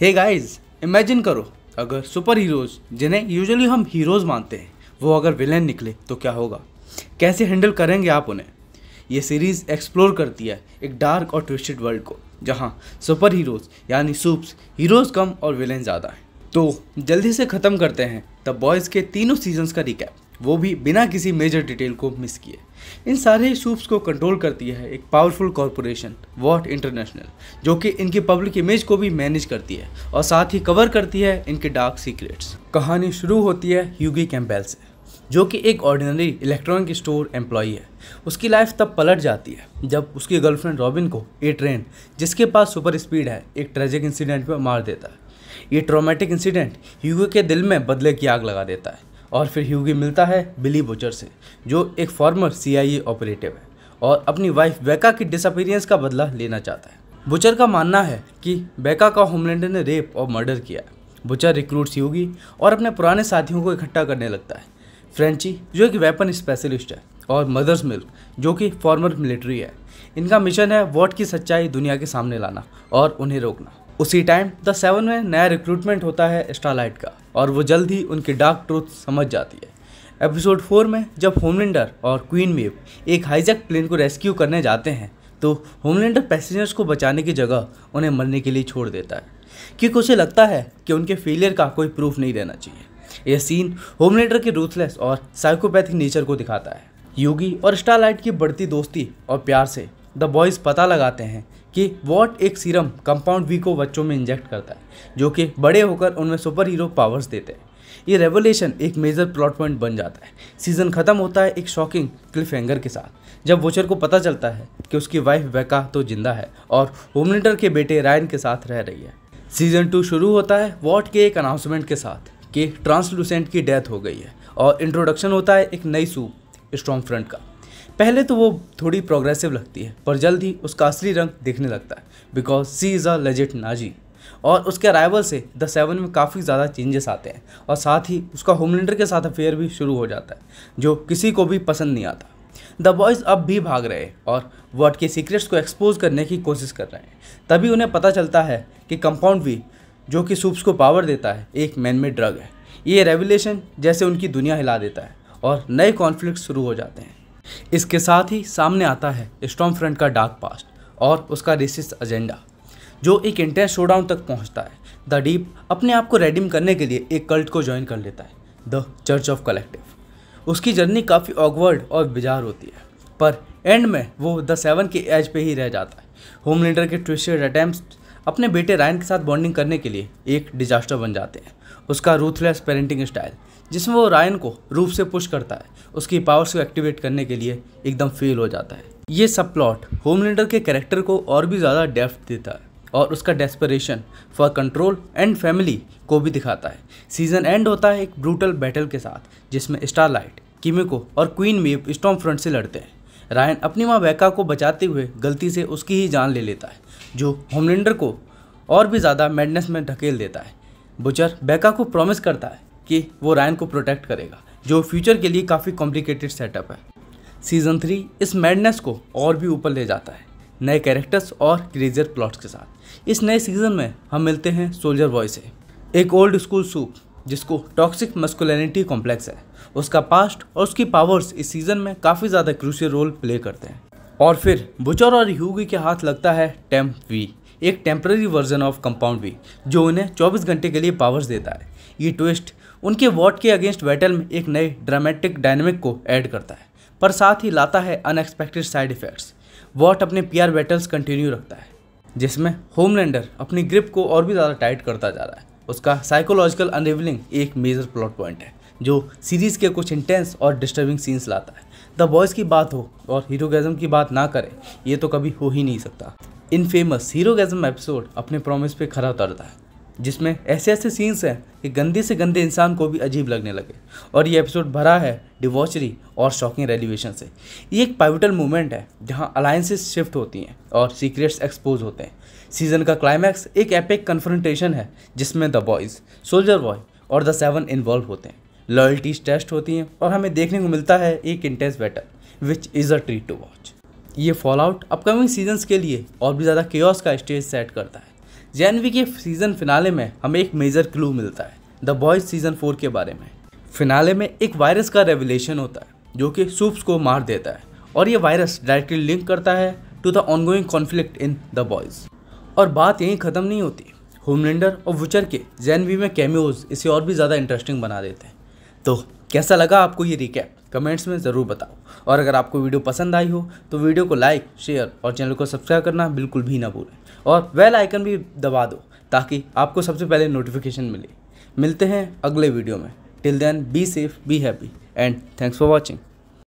hey guys imagine करो अगर super heroes जिन्हें यूजुअली हम हीरोज़ मानते हैं वो अगर विलेन निकले तो क्या होगा कैसे हैंडल करेंगे आप उन्हें ये सीरीज़ एक्सप्लोर करती है एक डार्क और ट्विस्टेड वर्ल्ड को जहाँ सुपर हीरोज़ यानी सुप्स हीरोज़ कम और विलेन ज़्यादा हैं तो जल्दी से ख़त्म करते हैं द बॉयज़ के तीनों सीजन्स का रिकैप वो भी बिना किसी मेजर डिटेल को मिस किए इन सारे सूप्स को कंट्रोल करती है एक पावरफुल कॉरपोरेशन वॉट इंटरनेशनल जो कि इनकी पब्लिक इमेज को भी मैनेज करती है और साथ ही कवर करती है इनके डार्क सीक्रेट्स कहानी शुरू होती है यूगी कैम्पेल से जो कि एक ऑर्डिनरी इलेक्ट्रॉनिक स्टोर एम्प्लॉई है उसकी लाइफ तब पलट जाती है जब उसकी गर्लफ्रेंड रॉबिन को ये ट्रेन जिसके पास सुपर स्पीड है एक ट्रेजिक इंसिडेंट में मार देता है ये ट्रोमेटिक इंसिडेंट यूगी के दिल में बदले की आग लगा देता है और फिर ह्यूगी मिलता है बिली बोचर से जो एक फॉर्मर सी ऑपरेटिव है और अपनी वाइफ बैका की डिसअपीरियंस का बदला लेना चाहता है बुचर का मानना है कि बैका का होमलैंडर ने रेप और मर्डर किया बुचर रिक्रूट्स योगी और अपने पुराने साथियों को इकट्ठा करने लगता है फ्रेंची जो एक वेपन स्पेशलिस्ट है और मदर्स मिल्क जो कि फॉर्मर मिलिट्री है इनका मिशन है वॉट की सच्चाई दुनिया के सामने लाना और उन्हें रोकना उसी टाइम द सेवन में नया रिक्रूटमेंट होता है स्टारलाइट का और वो जल्द ही उनकी डार्क ट्रूथ समझ जाती है एपिसोड फोर में जब होमलैंडर और क्वीन मेव एक हाईजैक प्लेन को रेस्क्यू करने जाते हैं तो होमलैंडर पैसेंजर्स को बचाने की जगह उन्हें मरने के लिए छोड़ देता है क्योंकि उसे लगता है कि उनके फेलियर का कोई प्रूफ नहीं देना चाहिए यह सीन होमलैंडर के रूथलेस और साइकोपैथिक नेचर को दिखाता है योगी और स्टारलाइट की बढ़ती दोस्ती और प्यार से द बॉयज़ पता लगाते हैं कि वॉट एक सीरम कंपाउंड वी को बच्चों में इंजेक्ट करता है जो कि बड़े होकर उनमें सुपर हीरो पावर्स देते हैं ये रेवोल्यूशन एक मेजर प्लॉट पॉइंट बन जाता है सीजन खत्म होता है एक शॉकिंग क्लिफ एंगर के साथ जब वोचर को पता चलता है कि उसकी वाइफ वैका तो जिंदा है और होमलेटर के बेटे रायन के साथ रह रही है सीजन टू शुरू होता है वॉट के एक अनाउंसमेंट के साथ कि ट्रांसलूसेंट की डेथ हो गई है और इंट्रोडक्शन होता है एक नई सूप स्ट्रॉन्ग फ्रंट का पहले तो वो थोड़ी प्रोग्रेसिव लगती है पर जल्द ही उसका असली रंग दिखने लगता है because she is a legit Nazi और उसके अराइवल से द सेवन में काफ़ी ज़्यादा चेंजेस आते हैं और साथ ही उसका होमलैंडर के साथ अफेयर भी शुरू हो जाता है जो किसी को भी पसंद नहीं आता द बॉयज़ अब भी भाग रहे हैं और वर्ड के सीक्रेट्स को एक्सपोज करने की कोशिश कर रहे हैं तभी उन्हें पता चलता है कि कंपाउंड भी जो कि सूप्स को पावर देता है एक मैन ड्रग है ये रेवलेशन जैसे उनकी दुनिया हिला देता है और नए कॉन्फ्लिक्ट शुरू हो जाते हैं इसके साथ ही सामने आता है स्ट्रॉन्ग फ्रंट का डार्क पास्ट और उसका रिसिस एजेंडा जो एक इंटेंस शोडाउन तक पहुंचता है द डीप अपने आप को रेडीम करने के लिए एक कल्ट को ज्वाइन कर लेता है द चर्च ऑफ कलेक्टिव उसकी जर्नी काफ़ी ऑकवर्ड और बिजार होती है पर एंड में वो द सेवन के एज पे ही रह जाता है होम लीडर के ट्विस्टेड अटैम्प्ट अपने बेटे रायन के साथ बॉन्डिंग करने के लिए एक डिजास्टर बन जाते हैं उसका रूथलेस पेरेंटिंग स्टाइल जिसमें वो रायन को रूप से पुश करता है उसकी पावर्स को एक्टिवेट करने के लिए एकदम फेल हो जाता है ये सब प्लॉट होमलैंडर के कैरेक्टर को और भी ज़्यादा डेप्थ देता है और उसका desperation for control and family को भी दिखाता है सीजन एंड होता है एक ब्रूटल बैटल के साथ जिसमें स्टारलाइट किमिको और क्वीन मेप स्टॉम फ्रंट से लड़ते हैं रायन अपनी माँ वैका को बचाते हुए गलती से उसकी ही जान ले लेता है जो होमलैंडर को और भी ज़्यादा मैडनेस में ढकेल देता है बुचर बैका को प्रॉमिस करता है कि वो रायन को प्रोटेक्ट करेगा जो फ्यूचर के लिए काफ़ी कॉम्प्लिकेटेड सेटअप है सीज़न थ्री इस मैडनेस को और भी ऊपर ले जाता है नए कैरेक्टर्स और क्रेजियर प्लॉट्स के साथ इस नए सीज़न में हम मिलते हैं सोल्जर बॉय से एक ओल्ड स्कूल सूप जिसको टॉक्सिक मस्कुलैनिटी कॉम्प्लेक्स है उसका पास्ट और उसकी पावर्स इस सीज़न में काफ़ी ज़्यादा क्रूशियल रोल प्ले करते हैं और फिर बुचर और ह्यूगी के हाथ लगता है टेम्प वी एक temporary version of Compound V जो उन्हें 24 घंटे के लिए पावर्स देता है ये ट्विस्ट उनके वॉट के अगेंस्ट बैटल में एक नए ड्रामेटिक डायनेमिक को ऐड करता है पर साथ ही लाता है अनएक्सपेक्टेड साइड इफेक्ट्स वॉट अपने पी आर बैटल्स कंटिन्यू रखता है जिसमें होमलैंडर अपनी ग्रिप को और भी ज़्यादा टाइट करता जा रहा है उसका साइकोलॉजिकल अनरिवलिंग एक मेजर प्लॉट पॉइंट है जो सीरीज़ के कुछ इंटेंस और डिस्टर्बिंग सीन्स लाता है द बॉयज़ की बात हो और हीरोगज़म की बात ना करें ये तो कभी हो ही नहीं सकता इन फेमस हीरोगज़म एपिसोड अपने प्रॉमिस पे खरा उतरता है जिसमें ऐसे ऐसे सीन्स हैं कि गंदे से गंदे इंसान को भी अजीब लगने लगे और ये एपिसोड भरा है डिवॉचरी और शॉकिंग रेलिवेशन से ये एक पाइविटल मूवमेंट है जहाँ अलायंसेस शिफ्ट होती हैं और सीक्रेट्स एक्सपोज होते हैं सीजन का क्लाइमैक्स एक एपिक कन्फ्रंटेशन है जिसमें द बॉयज़ सोल्जर बॉय और द सेवन इन्वॉल्व होते हैं लॉयल्टीज टेस्ट होती हैं और हमें देखने को मिलता है एक intense battle which is a treat to watch ये फॉलआउट अपकमिंग सीजन्स के लिए और भी ज़्यादा केयर्स का स्टेज सेट करता है जैनवी के सीज़न फिनाले में हमें एक मेजर क्लू मिलता है द बॉयज सीज़न फोर के बारे में फिनाले में एक वायरस का रेवलेशन होता है जो कि सूप्स को मार देता है और ये वायरस डायरेक्टली लिंक करता है to the ongoing conflict in the Boys और बात यहीं ख़त्म नहीं होती होमलैंडर और वुचर के जैनवी में कैमियोज इसे और भी ज़्यादा इंटरेस्टिंग बना देते हैं तो कैसा लगा आपको ये रिकैप कमेंट्स में ज़रूर बताओ और अगर आपको वीडियो पसंद आई हो तो वीडियो को लाइक शेयर और चैनल को सब्सक्राइब करना बिल्कुल भी ना भूलें और वेल आइकन भी दबा दो ताकि आपको सबसे पहले नोटिफिकेशन मिले मिलते हैं अगले वीडियो में till then be safe be happy and thanks for watching